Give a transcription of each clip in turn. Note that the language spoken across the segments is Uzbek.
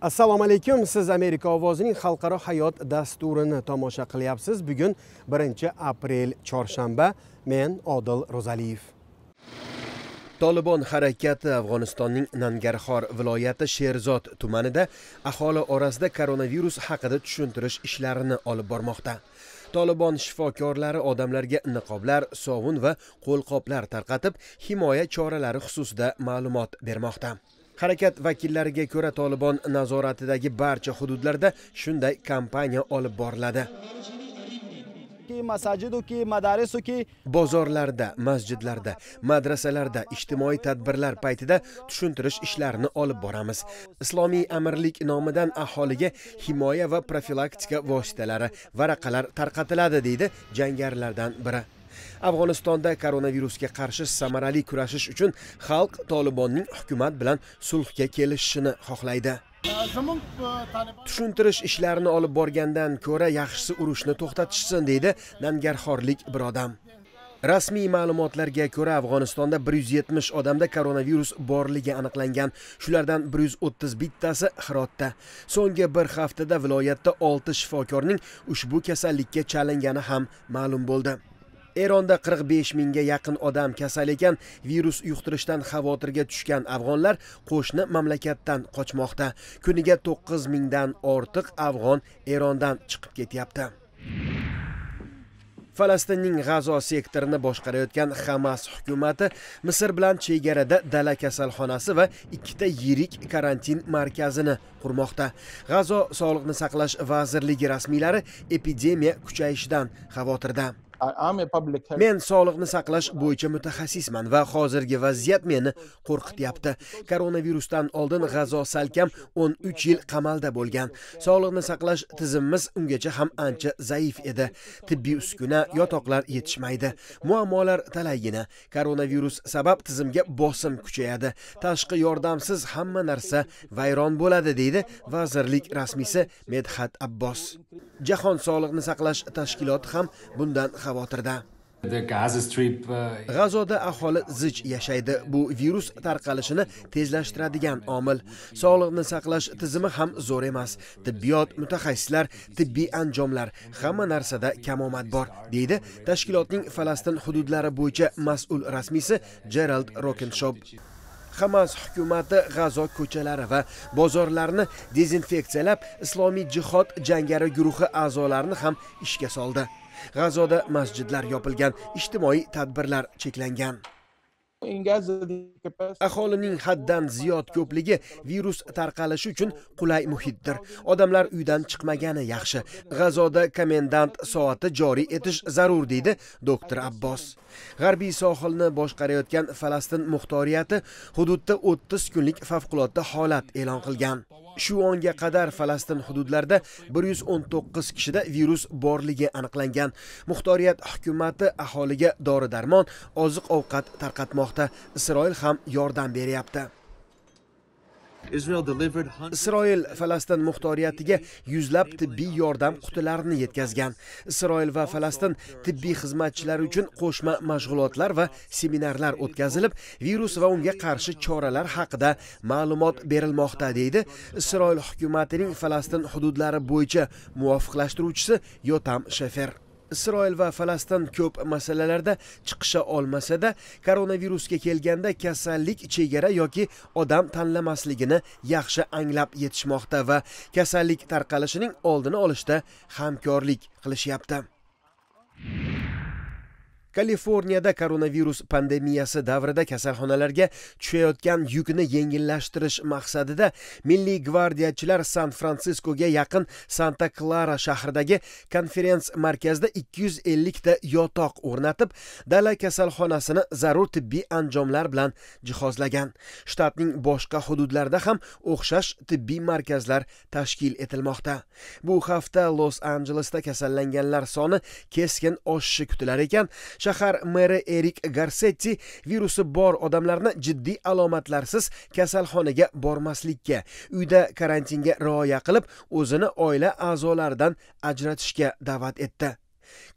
assalomu alaykum siz amerika ovozining xalqaro hayot dasturini tomosha qilyapsiz bugun 1 aprel chorshanba men odil ro'zaliyev tolibon harakati afg'onistonning nangarxor viloyati sherzod tumanida aholi orasida koronavirus haqida tushuntirish ishlarini olib bormoqda tolibon shifokorlari odamlarga niqoblar sovun va qo'lqoplar tarqatib himoya choralari xususida ma'lumot bermoqda harakat vakillariga ko'ra tolibon nazoratidagi barcha hududlarda shunday kampaniya olib boriladi masajidu ki madarisu ki bozorlarda masjidlarda madrasalarda ijtimoiy tadbirlar paytida tushuntirish ishlarini olib boramiz islomiy amirlik nomidan aholiga himoya va profilaktika vositalari varaqalar tarqatiladi deydi jangarilardan biri afg'onistonda koronavirusga qarshi samarali kurashish uchun xalq tolibonning hukumat bilan sulhga kelishishini xohlaydi tushuntirish ishlarini olib borgandan ko'ra yaxshisi urushni to'xtatishsin deydi nangarxorlik bir odam rasmiy ma'lumotlarga ko'ra afg'onistonda 170 odamda koronavirus borligi aniqlangan shulardan 131 tasi hirotda so'nggi bir haftada viloyatda 6 shifokorning ushbu kasallikka chalingani ham ma'lum bo'ldi eronda 45 mingga yaqin odam kasal ekan virus yuqtirishdan xavotirga tushgan afg'onlar qo'shni mamlakatdan qochmoqda kuniga 9 mingdan ortiq afg'on erondan chiqib ketyapti falastinning g'azo sektorini boshqarayotgan hamas hukumati misr bilan chegarada dala kasalxonasi va ikkita yirik karantin markazini qurmoqda g'azo sog'liqni saqlash vazirligi rasmiylari epidemiya kuchayishidan xavotirda men sog'liqni saqlash bo'yicha mutaxassisman va hozirgi vaziyat meni qo'rqityapti koronavirusdan oldin g'azo salkam 13 yil qamalda bo'lgan sog'liqni saqlash tizimimiz ungacha ham ancha zaif edi tibbiy uskuna yotoqlar yetishmaydi muammolar talaygina koronavirus sabab tizimga bosim kuchayadi tashqi yordamsiz hamma narsa vayron bo'ladi deydi vazirlik rasmiysi medhat abbos jahon sog'liqni saqlash tashkiloti ham bundan xavotirda uh, g'azoda aholi zich yashaydi bu virus tarqalishini tezlashtiradigan omil sog'liqni saqlash tizimi ham zo'r emas tibbiyot mutaxassislar tibbiy anjomlar hamma narsada kamomad bor deydi tashkilotning falastin hududlari bo'yicha mas'ul rasmiysi jerald rokenshop Hamas hukumati G'azo ko'chalari va bozorlarni dezinfeksiyalab, islomiy jihod jangari guruhi a'zolarini ham ishga soldi. g'azoda masjidlar yopilgan ijtimoiy tadbirlar cheklangan aholining haddan ziyod ko'pligi virus tarqalishi uchun qulay muhitdir odamlar uydan chiqmagani yaxshi g'azoda komendant soati joriy etish zarur deydi doktor abbos g'arbiy sohilni boshqarayotgan falastin muxtoriyati hududda o'ttiz kunlik favqulodda holat e'lon qilgan Shu onga qadar Falastin hududlarida 119 kishida virus borligi aniqlangan. Muxtoriyat hukumati aholiga dori-darmon, oziq-ovqat tarqatmoqda. Isroil ham yordam beryapti. isroil falastin muxtoriyatiga yuzlab tibbiy yordam qutilarini yetkazgan isroil va falastin tibbiy xizmatchilari uchun qo'shma mashg'ulotlar va seminarlar o'tkazilib virus va unga qarshi choralar haqida ma'lumot berilmoqda deydi isroil hukumatining falastin hududlari bo'yicha muvofiqlashtiruvchisi yotam shefer isroil va falastin ko'p masalalarda chiqisha olmasada koronavirusga kelganda kasallik chegara yoki odam tanlamasligini yaxshi anglab yetishmoqda va kasallik tarqalishining oldini olishda hamkorlik qilishyapti kaliforniyada koronavirus pandemiyasi davrida kasalxonalarga tushayotgan yukni yengillashtirish maqsadida milliy gvardiyachilar san fransiskoga yaqin santa klara shahridagi konferens markazida 250 ta yotoq o'rnatib dala kasalxonasini zarur tibbiy anjomlar bilan jihozlagan shtatning boshqa hududlarida ham o'xshash tibbiy markazlar tashkil etilmoqda bu hafta los anjelesda kasallanganlar soni keskin oshishi kutilar ekan shahar meri erik garsetti virusi bor odamlarni jiddiy alomatlarsiz kasalxonaga bormaslikka uyda karantinga rioya qilib o'zini oila a'zolaridan ajratishga da'vat etdi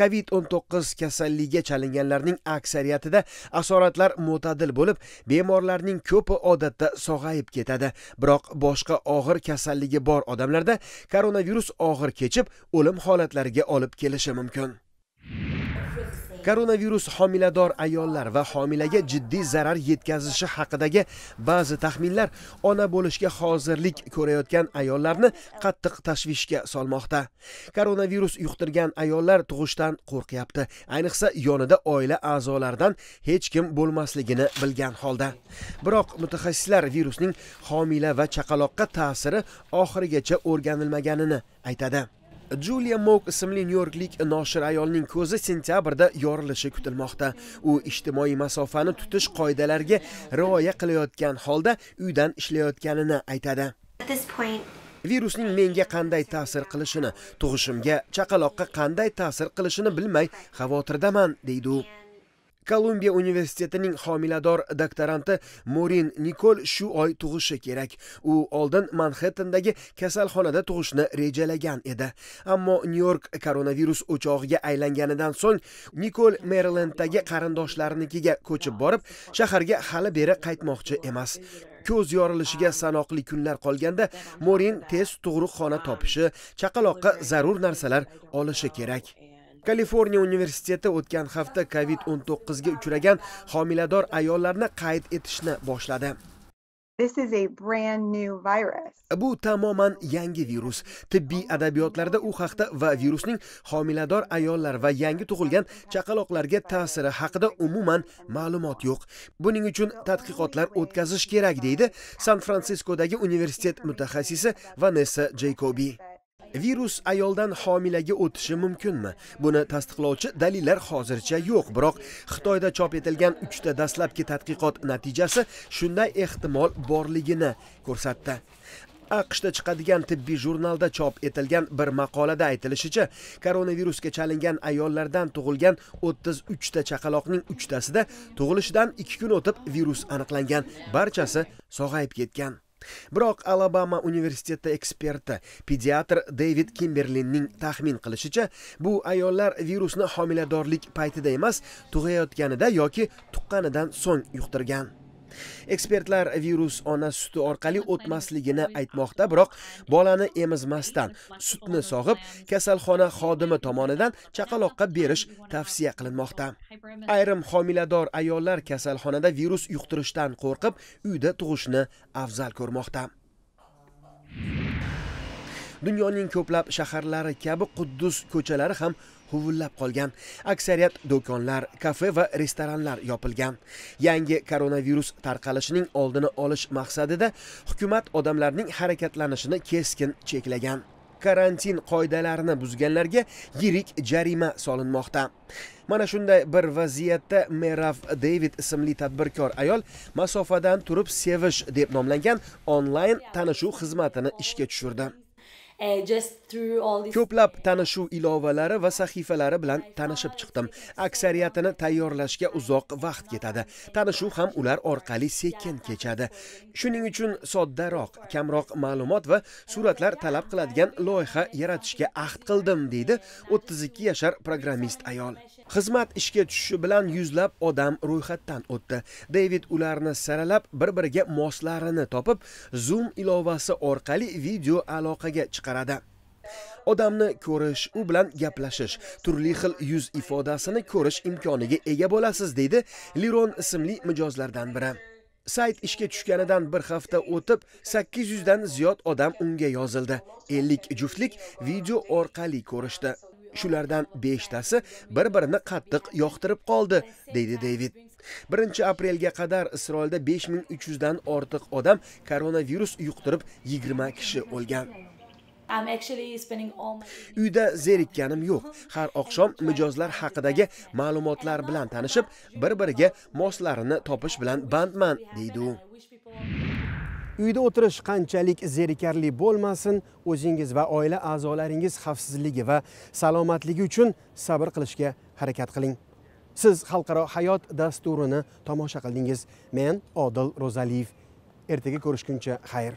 covid 19 kasalligiga chalinganlarning aksariyatida asoratlar mo'tadil bo'lib bemorlarning ko'pi odatda sog'ayib ketadi biroq boshqa og'ir kasalligi bor odamlarda koronavirus og'ir kechib o'lim holatlariga olib kelishi mumkin Koronavirus homilador ayollar va homilaga jiddiy zarar yetkazishi haqidagi ba'zi taxminlar ona bo'lishga hozirlik ko'rayotgan ayollarni qattiq tashvishga solmoqda. Koronavirus yuqtirgan ayollar tug'ishdan qo'rqyapti, ayniqsa yonida oila a'zolaridan hech kim bo'lmasligini bilgan holda. Biroq mutaxassislar virusning homila va chaqaloqqa ta'siri oxirigacha o'rganilmaganini aytadi. Julia Mok ismli nyu-yorklik noshir ayolning ko'zi sentyabrda yorilishi kutilmoqda. U ijtimoiy masofani tutish qoidalariga rioya qilayotgan holda uydan ishlayotganini aytadi. Virusning menga qanday ta'sir qilishini, tug'ishimga, chaqaloqqa qanday ta'sir qilishini bilmay xavotirdaman, deydi u. kolumbiya universitetining homilador doktoranti morin nikol shu oy tug'ishi kerak u oldin Manhattandagi kasalxonada tug'ishni rejalagan edi ammo nyu york koronavirus o'chog'iga aylanganidan so'ng nikol merilendagi qarindoshlarinikiga ko'chib borib shaharga hali beri qaytmoqchi emas ko'z yorilishiga sanoqli kunlar qolganda morin tez tug'ruqxona topishi chaqaloqqa zarur narsalar olishi kerak kaliforniya universiteti o'tgan hafta covid 19 ga uchragan homilador ayollarni qayd etishni boshladi This is a brand new virus. Bu tamoman yangi virus. Tibbiy adabiyotlarda u haqda va virusning homilador ayollar va yangi tug'ilgan chaqaloqlarga ta'siri haqida umuman ma'lumot yo'q. Buning uchun tadqiqotlar o'tkazish kerak, deydi San-Fransiskodagi universitet mutaxassisi Vanessa Jacobi. virus ayoldan homilaga o'tishi mumkinmi buni tasdiqlovchi dalillar hozircha yo'q biroq xitoyda chop etilgan 3 ta dastlabki tadqiqot natijasi shunday ehtimol borligini ko'rsatdi aqshda chiqadigan tibbiy jurnalda chop etilgan bir maqolada aytilishicha koronavirusga chalingan ayollardan tug'ilgan 33 ta chaqaloqning 3 tasida tug'ilishidan 2 kun o'tib virus aniqlangan barchasi sog'ayib ketgan biroq alabama universiteti eksperti pediatr David kimberlinning taxmin qilishicha bu ayollar virusni homiladorlik paytida emas tug'ayotganida yoki tuqqanidan so'ng yuqtirgan Ekspertlar virus ona suti orqali o'tmasligini aytmoqda, biroq bolani emizmasdan sutni sog'ib, kasalxona xodimi tomonidan chaqaloqqa berish tavsiya qilinmoqda. Ayrim homilador ayollar kasalxonada virus yuqtirishdan qo'rqib, uyda tug'ishni afzal ko'rmoqda. Dunyoning ko'plab shaharlari kabi Quddus ko'chalari ham huvullab qolgan. Aksariyat do'konlar, kafe va restoranlar yopilgan. Yangi koronavirus tarqalishining oldini olish maqsadida hukumat odamlarning harakatlanishini keskin cheklagan. Karantin qoidalarini buzganlarga yirik jarima solinmoqda. Mana shunday bir vaziyatda Merav David ismli tadbirkor ayol masofadan turib sevish deb nomlangan onlayn tanishuv xizmatini ishga tushirdi. Eh, ko'plab tanishuv ilovalari va sahifalari bilan tanishib chiqdim aksariyatini tayyorlashga uzoq vaqt ketadi tanishuv ham ular orqali sekin kechadi shuning uchun soddaroq kamroq ma'lumot va suratlar talab qiladigan loyiha yaratishga ahd qildim deydi 32 yashar programmist ayol xizmat ishga tushishi bilan yuzlab odam ro'yxatdan o'tdi david ularni saralab bir biriga moslarini topib zoom ilovasi orqali video aloqaga chiqadi chiqaradi odamni ko'rish u bilan gaplashish turli xil yuz ifodasini ko'rish imkoniga ega bo'lasiz deydi liron ismli mijozlardan biri sayt ishga tushganidan bir hafta o'tib 800 dan ziyod odam unga yozildi 50 juftlik video orqali ko'rishdi shulardan 5 tasi bir birini qattiq yoqtirib qoldi deydi david 1 aprelga qadar isroilda 5300 dan ortiq odam koronavirus yuqtirib 20 kishi o'lgan uyda zerikkanim yo'q har oqshom mijozlar haqidagi ma'lumotlar bilan tanishib bir biriga moslarini topish bilan bandman deydi u uyda o'tirish qanchalik zerikarli bo'lmasin o'zingiz va oila a'zolaringiz xavfsizligi va salomatligi uchun sabr qilishga harakat qiling siz xalqaro hayot dasturini tomosha qildingiz men odil ro'zaliyev ertaga ko'rishguncha xayr